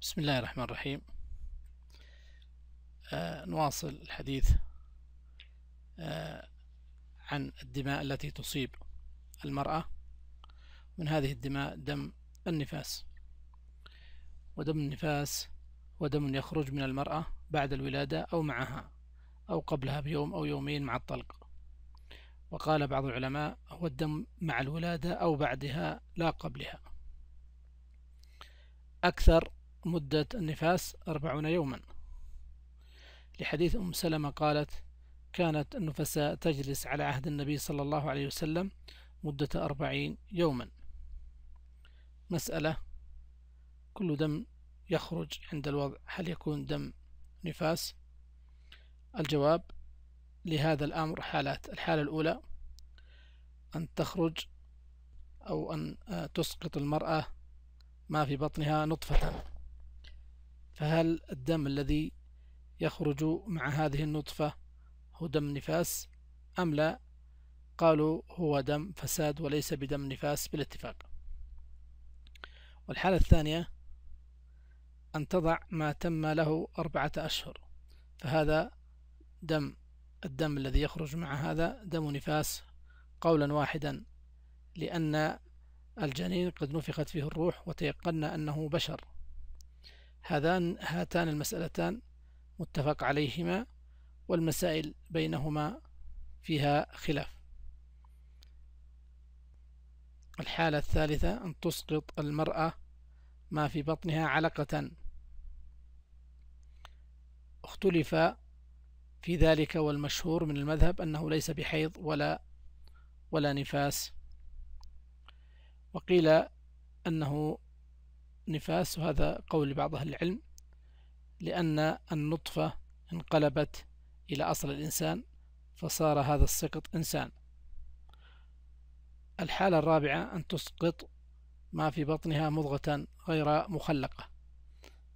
بسم الله الرحمن الرحيم آه نواصل الحديث آه عن الدماء التي تصيب المرأة من هذه الدماء دم النفاس ودم النفاس هو دم يخرج من المرأة بعد الولادة أو معها أو قبلها بيوم أو يومين مع الطلق وقال بعض العلماء هو الدم مع الولادة أو بعدها لا قبلها أكثر مدة النفاس أربعون يوما لحديث أم سلمة قالت كانت النفساء تجلس على عهد النبي صلى الله عليه وسلم مدة أربعين يوما مسألة كل دم يخرج عند الوضع هل يكون دم نفاس الجواب لهذا الأمر حالات الحالة الأولى أن تخرج أو أن تسقط المرأة ما في بطنها نطفة فهل الدم الذي يخرج مع هذه النطفة هو دم نفاس أم لا قالوا هو دم فساد وليس بدم نفاس بالاتفاق والحالة الثانية أن تضع ما تم له أربعة أشهر فهذا دم الدم الذي يخرج مع هذا دم نفاس قولا واحدا لأن الجنين قد نفخت فيه الروح وتيقنا أنه بشر هذان هاتان المسألتان متفق عليهما والمسائل بينهما فيها خلاف الحالة الثالثة أن تسقط المرأة ما في بطنها علقة اختلف في ذلك والمشهور من المذهب أنه ليس بحيض ولا ولا نفاس وقيل أنه نفاس وهذا قول بعض أهل العلم لأن النطفة انقلبت إلى أصل الإنسان فصار هذا السقط إنسان الحالة الرابعة أن تسقط ما في بطنها مضغة غير مخلقة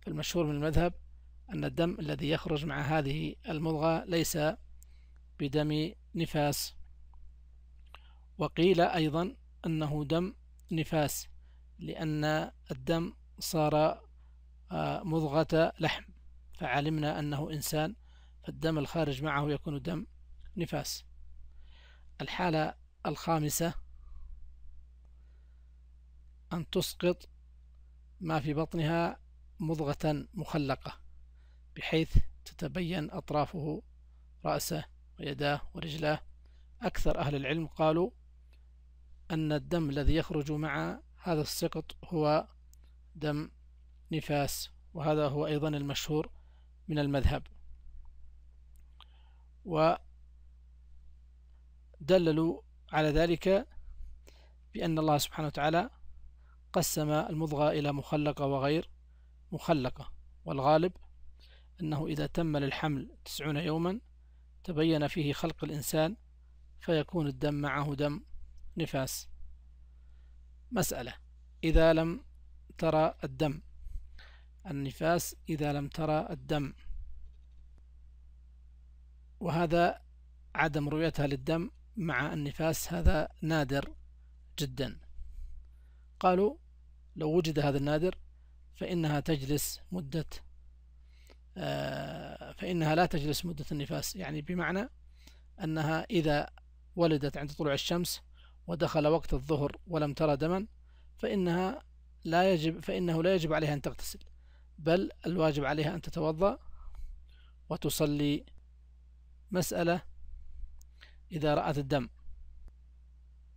فالمشهور من المذهب أن الدم الذي يخرج مع هذه المضغة ليس بدم نفاس وقيل أيضا أنه دم نفاس لأن الدم صار آه، مضغة لحم فعلمنا أنه إنسان فالدم الخارج معه يكون دم نفاس الحالة الخامسة أن تسقط ما في بطنها مضغة مخلقة بحيث تتبين أطرافه رأسه ويداه ورجلاه أكثر أهل العلم قالوا أن الدم الذي يخرج مع هذا السقط هو دم نفاس وهذا هو أيضا المشهور من المذهب ودللوا على ذلك بأن الله سبحانه وتعالى قسم المضغة إلى مخلقة وغير مخلقة والغالب أنه إذا تم للحمل تسعون يوما تبين فيه خلق الإنسان فيكون الدم معه دم نفاس مسألة إذا لم ترى الدم النفاس إذا لم ترى الدم وهذا عدم رؤيتها للدم مع النفاس هذا نادر جدا قالوا لو وجد هذا النادر فإنها تجلس مدة آه، فإنها لا تجلس مدة النفاس يعني بمعنى أنها إذا ولدت عند طلوع الشمس ودخل وقت الظهر ولم ترى دما فإنها لا يجب فإنه لا يجب عليها أن تغتسل بل الواجب عليها أن تتوضأ وتصلي مسألة إذا رأت الدم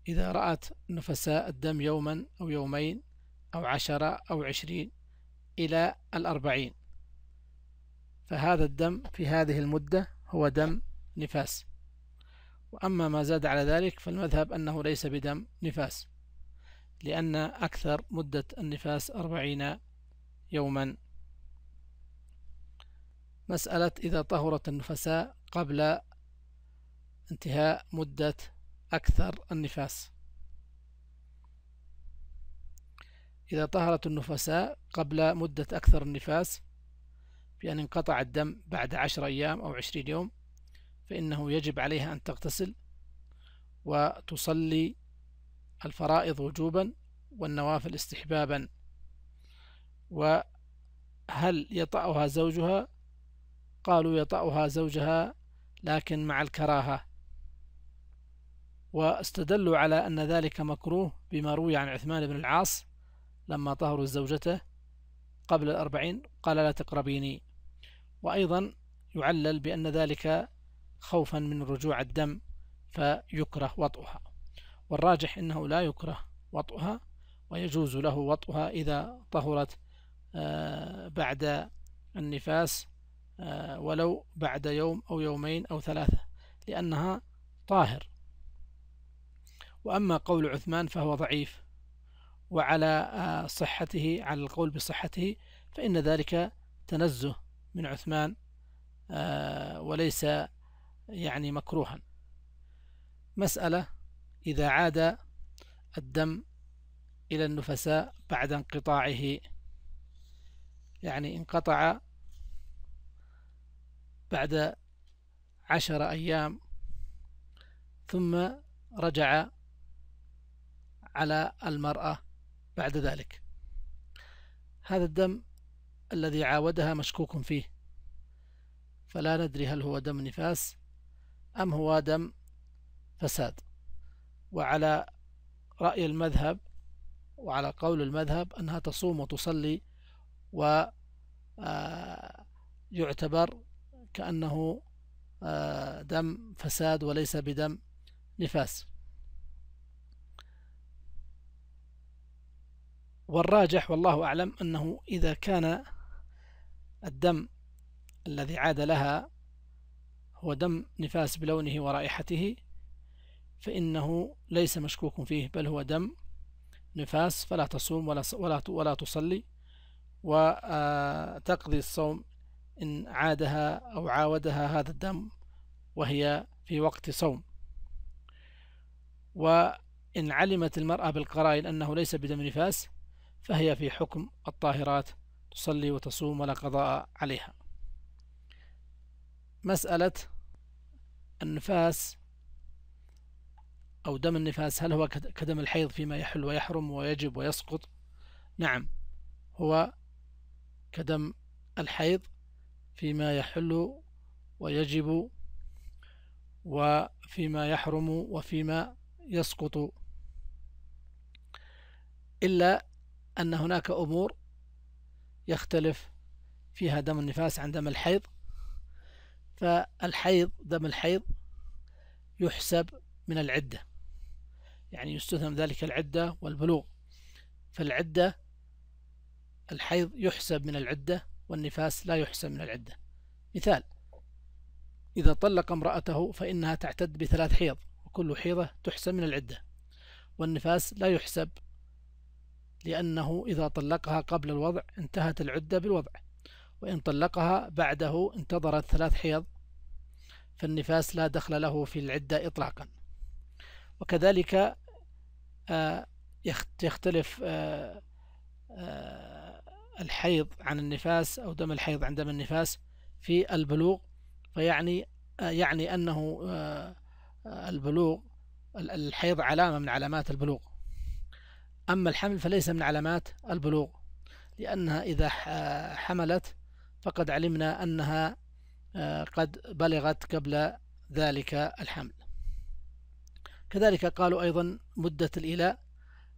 إذا رأت نفساء الدم يوما أو يومين أو عشرة أو عشرين إلى الأربعين فهذا الدم في هذه المدة هو دم نفاس وأما ما زاد على ذلك فالمذهب أنه ليس بدم نفاس لأن أكثر مدة النفاس أربعين يوما مسألة إذا طهرت النفساء قبل انتهاء مدة أكثر النفاس إذا طهرت النفساء قبل مدة أكثر النفاس بأن انقطع الدم بعد عشر أيام أو عشرين يوم فإنه يجب عليها أن تغتسل وتصلي الفرائض وجوبا والنوافل استحبابا وهل يطأها زوجها قالوا يطأها زوجها لكن مع الكراهة واستدلوا على أن ذلك مكروه بما روي عن عثمان بن العاص لما طهروا زوجته قبل الأربعين قال لا تقربيني وأيضا يعلل بأن ذلك خوفا من رجوع الدم فيكره وطئها والراجح أنه لا يكره وطئها ويجوز له وطئها إذا طهرت آه، بعد النفاس آه، ولو بعد يوم أو يومين أو ثلاثة لأنها طاهر وأما قول عثمان فهو ضعيف وعلى آه، صحته على القول بصحته فإن ذلك تنزه من عثمان وليس يعني مكروها مسألة إذا عاد الدم إلى النفساء بعد انقطاعه يعني انقطع بعد عشر أيام ثم رجع على المرأة بعد ذلك هذا الدم الذي عاودها مشكوك فيه فلا ندري هل هو دم نفاس أم هو دم فساد وعلى رأي المذهب وعلى قول المذهب أنها تصوم وتصلي ويعتبر آه، كأنه آه، دم فساد وليس بدم نفاس والراجح والله أعلم أنه إذا كان الدم الذي عاد لها هو دم نفاس بلونه ورائحته فإنه ليس مشكوك فيه بل هو دم نفاس فلا تصوم ولا ولا ولا تصلي وتقضي آه، الصوم إن عادها أو عاودها هذا الدم وهي في وقت صوم وإن علمت المرأة بالقرائن أنه ليس بدم نفاس فهي في حكم الطاهرات تصلي وتصوم ولا قضاء عليها مسألة النفاس أو دم النفاس هل هو كدم الحيض فيما يحل ويحرم ويجب ويسقط نعم هو كدم الحيض فيما يحل ويجب وفيما يحرم وفيما يسقط إلا أن هناك أمور يختلف فيها دم النفاس عن دم الحيض فالحيض دم الحيض يحسب من العده يعني يستثنى ذلك العدة والبلوغ فالعدة الحيض يحسب من العدة والنفاس لا يحسب من العدة مثال إذا طلق امرأته فإنها تعتد بثلاث حيض وكل حيضة تحسب من العدة والنفاس لا يحسب لأنه إذا طلقها قبل الوضع انتهت العدة بالوضع وإن طلقها بعده انتظرت ثلاث حيض فالنفاس لا دخل له في العدة إطلاقا وكذلك آه، يختلف آه، آه، الحيض عن النفاس أو دم الحيض عن دم النفاس في البلوغ فيعني يعني أنه البلوغ الحيض علامة من علامات البلوغ أما الحمل فليس من علامات البلوغ لأنها إذا حملت فقد علمنا أنها قد بلغت قبل ذلك الحمل كذلك قالوا أيضا مدة الإلاء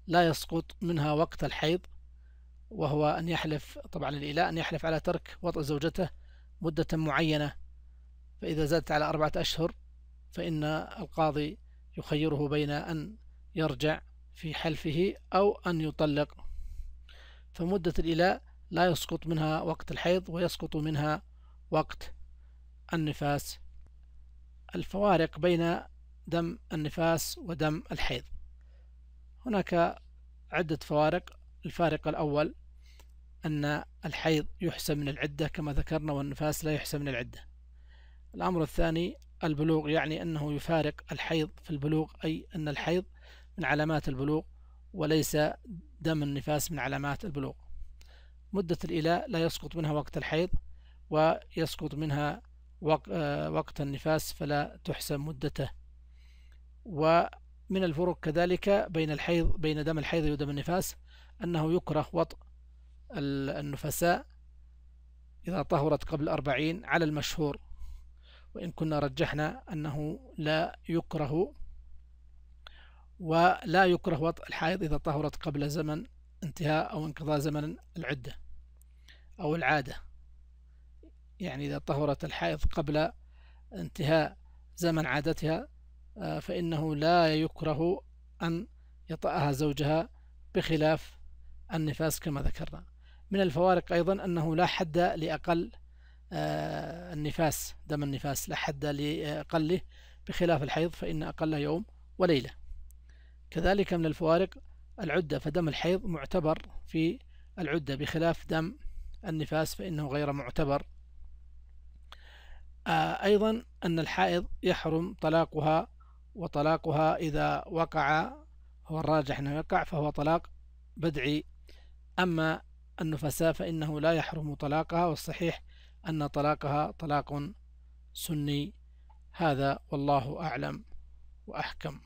لا يسقط منها وقت الحيض وهو أن يحلف طبعا الإلاء أن يحلف على ترك وطء زوجته مدة معينة فإذا زادت على أربعة أشهر فإن القاضي يخيره بين أن يرجع في حلفه أو أن يطلق فمدة الإلاء لا يسقط منها وقت الحيض ويسقط منها وقت النفاس الفوارق بين دم النفاس ودم الحيض هناك عدة فوارق الفارق الأول أن الحيض يحسب من العدة كما ذكرنا والنفاس لا يحسب من العدة الأمر الثاني البلوغ يعني أنه يفارق الحيض في البلوغ أي أن الحيض من علامات البلوغ وليس دم النفاس من علامات البلوغ مدة الإلاء لا يسقط منها وقت الحيض ويسقط منها آه، وقت النفاس فلا تحسب مدته ومن الفروق كذلك بين الحيض بين دم الحيض ودم النفاس أنه يكره وط النفساء إذا طهرت قبل أربعين على المشهور وإن كنا رجحنا أنه لا يكره ولا يكره وط الحائض إذا طهرت قبل زمن انتهاء أو انقضاء زمن العدة أو العادة يعني إذا طهرت الحائض قبل انتهاء زمن عادتها آه، فإنه لا يكره أن يطأها زوجها بخلاف النفاس كما ذكرنا من الفوارق أيضا أنه لا حد لأقل آه، النفاس دم النفاس لا حد لأقله بخلاف الحيض فإن أقل يوم وليلة كذلك من الفوارق العدة فدم الحيض معتبر في العدة بخلاف دم النفاس فإنه غير معتبر آه، أيضا أن الحائض يحرم طلاقها وطلاقها إذا وقع هو الراجح أنه يقع فهو طلاق بدعي أما النفساء فإنه لا يحرم طلاقها والصحيح أن طلاقها طلاق سني هذا والله أعلم وأحكم